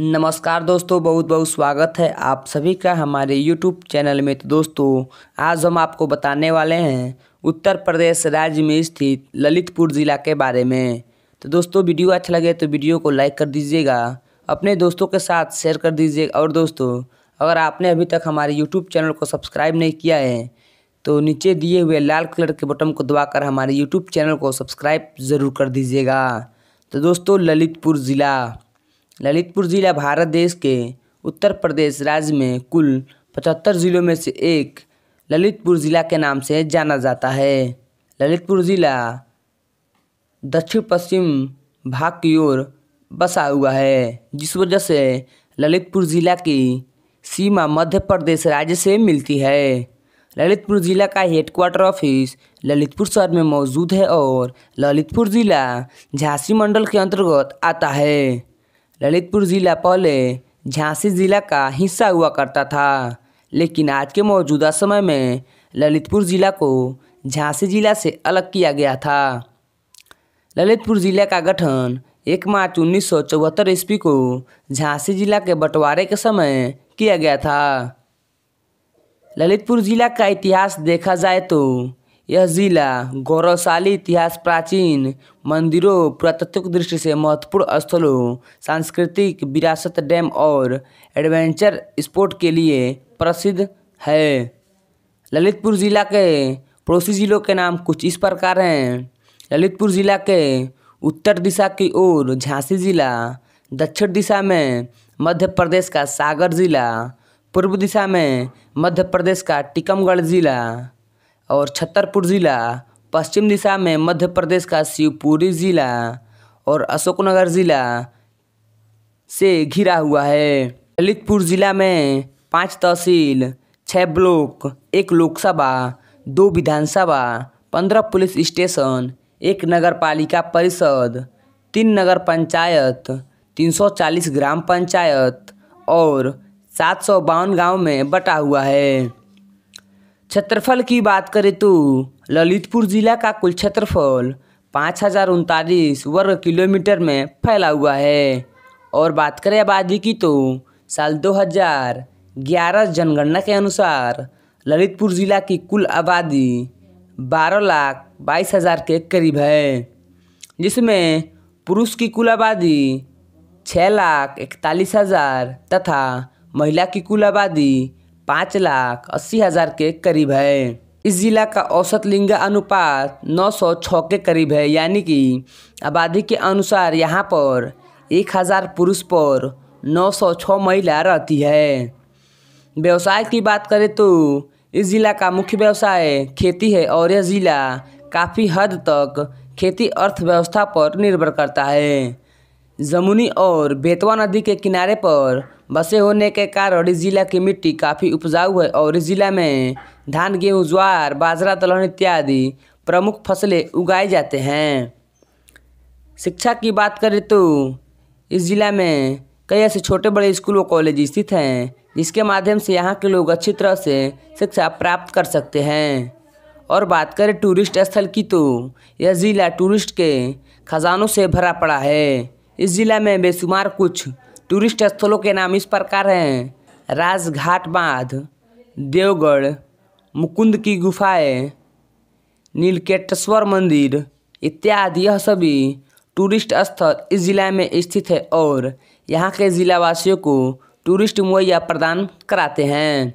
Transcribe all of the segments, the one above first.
नमस्कार दोस्तों बहुत बहुत स्वागत है आप सभी का हमारे YouTube चैनल में तो दोस्तों आज हम आपको बताने वाले हैं उत्तर प्रदेश राज्य में स्थित ललितपुर ज़िला के बारे में तो दोस्तों वीडियो अच्छा लगे तो वीडियो को लाइक कर दीजिएगा अपने दोस्तों के साथ शेयर कर दीजिएगा और दोस्तों अगर आपने अभी तक हमारे यूट्यूब चैनल को सब्सक्राइब नहीं किया है तो नीचे दिए हुए लाल कलर के बटन को दबाकर हमारे यूट्यूब चैनल को सब्सक्राइब ज़रूर कर दीजिएगा तो दोस्तों ललितपुर ज़िला ललितपुर ज़िला भारत देश के उत्तर प्रदेश राज्य में कुल पचहत्तर ज़िलों में से एक ललितपुर ज़िला के नाम से जाना जाता है ललितपुर ज़िला दक्षिण पश्चिम भाग की ओर बसा हुआ है जिस वजह से ललितपुर ज़िला की सीमा मध्य प्रदेश राज्य से मिलती है ललितपुर ज़िला का हेडक्वार्टर ऑफिस ललितपुर शहर में मौजूद है और ललितपुर ज़िला झांसी मंडल के अंतर्गत आता है ललितपुर ज़िला पहले झांसी ज़िला का हिस्सा हुआ करता था लेकिन आज के मौजूदा समय में ललितपुर ज़िला को झांसी ज़िला से अलग किया गया था ललितपुर ज़िला का गठन एक मार्च उन्नीस सौ चौहत्तर ईस्वी को झांसी जिला के बंटवारे के समय किया गया था ललितपुर जिला का इतिहास देखा जाए तो यह ज़िला गौरवशाली इतिहास प्राचीन मंदिरों पुरातत्विक दृष्टि से महत्वपूर्ण स्थलों सांस्कृतिक विरासत डैम और एडवेंचर स्पोर्ट के लिए प्रसिद्ध है ललितपुर ज़िला के पड़ोसी ज़िलों के नाम कुछ इस प्रकार हैं ललितपुर ज़िला के उत्तर दिशा की ओर झांसी ज़िला दक्षिण दिशा में मध्य प्रदेश का सागर ज़िला पूर्व दिशा में मध्य प्रदेश का टीकमगढ़ ज़िला और छतरपुर ज़िला पश्चिम दिशा में मध्य प्रदेश का शिवपुरी ज़िला और अशोकनगर ज़िला से घिरा हुआ है ललितपुर ज़िला में पाँच तहसील छः ब्लॉक एक लोकसभा दो विधानसभा पंद्रह पुलिस स्टेशन एक नगर पालिका परिषद तीन नगर पंचायत तीन सौ चालीस ग्राम पंचायत और सात सौ बावन गाँव में बटा हुआ है क्षेत्रफल की बात करें तो ललितपुर ज़िला का कुल क्षेत्रफल पाँच हज़ार उनतालीस वर्ग किलोमीटर में फैला हुआ है और बात करें आबादी की तो साल 2011 जनगणना के अनुसार ललितपुर ज़िला की कुल आबादी बारह लाख बाईस हज़ार के करीब है जिसमें पुरुष की कुल आबादी छः लाख इकतालीस हज़ार तथा महिला की कुल आबादी पाँच लाख अस्सी हज़ार के करीब है इस ज़िला का औसत लिंगा अनुपात 906 के करीब है यानी कि आबादी के अनुसार यहाँ पर 1000 पुरुष पर 906 महिला रहती है व्यवसाय की बात करें तो इस ज़िला का मुख्य व्यवसाय खेती है और यह ज़िला काफ़ी हद तक खेती अर्थव्यवस्था पर निर्भर करता है जमुनी और बेतवा नदी के किनारे पर बसे होने के कारण इस जिला की मिट्टी काफ़ी उपजाऊ है और इस जिला में धान गेहूँ ज्वार बाजरा दलहन इत्यादि प्रमुख फसलें उगाए जाते हैं शिक्षा की बात करें तो इस ज़िला में कई ऐसे छोटे बड़े स्कूल व कॉलेज स्थित हैं जिसके माध्यम से यहाँ के लोग अच्छी तरह से शिक्षा प्राप्त कर सकते हैं और बात करें टूरिस्ट स्थल की तो यह ज़िला टूरिस्ट के खजानों से भरा पड़ा है इस ज़िला में बेशुमार कुछ टूरिस्ट स्थलों के नाम इस प्रकार हैं राजघाट बांध देवगढ़ मुकुंद की गुफाएं नीलकेटेश्वर मंदिर इत्यादि यह सभी टूरिस्ट स्थल इस ज़िला में स्थित है और यहाँ के ज़िलावासियों को टूरिस्ट मुहैया प्रदान कराते हैं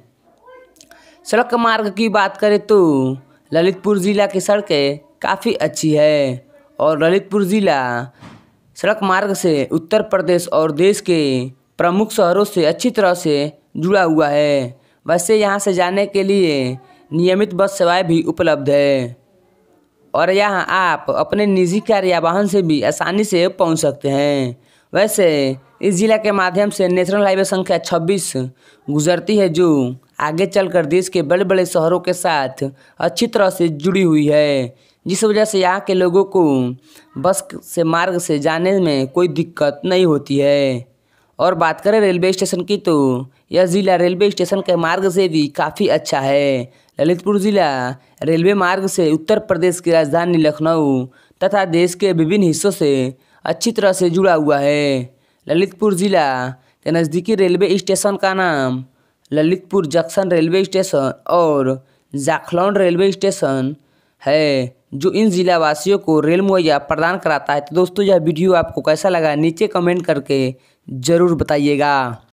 सड़क मार्ग की बात करें तो ललितपुर ज़िला की सड़कें काफ़ी अच्छी है और ललितपुर ज़िला सड़क मार्ग से उत्तर प्रदेश और देश के प्रमुख शहरों से अच्छी तरह से जुड़ा हुआ है वैसे यहाँ से जाने के लिए नियमित बस सेवाएं भी उपलब्ध है और यहाँ आप अपने निजी कार या वाहन से भी आसानी से पहुँच सकते हैं वैसे इस ज़िला के माध्यम से नेशनल हाईवे संख्या 26 गुजरती है जो आगे चलकर देश के बड़े बड़े शहरों के साथ अच्छी तरह से जुड़ी हुई है जिस वजह से यहाँ के लोगों को बस से मार्ग से जाने में कोई दिक्कत नहीं होती है और बात करें रेलवे स्टेशन की तो यह ज़िला रेलवे स्टेशन के मार्ग से भी काफ़ी अच्छा है ललितपुर ज़िला रेलवे मार्ग से उत्तर प्रदेश की राजधानी लखनऊ तथा देश के विभिन्न हिस्सों से अच्छी तरह से जुड़ा हुआ है ललितपुर ज़िला के नज़दीकी रेलवे स्टेशन का नाम ललितपुर जंक्शन रेलवे स्टेशन और जाखलौन रेलवे स्टेशन है जो इन ज़िलावासियों को रेल मुहैया प्रदान कराता है तो दोस्तों यह वीडियो आपको कैसा लगा नीचे कमेंट करके ज़रूर बताइएगा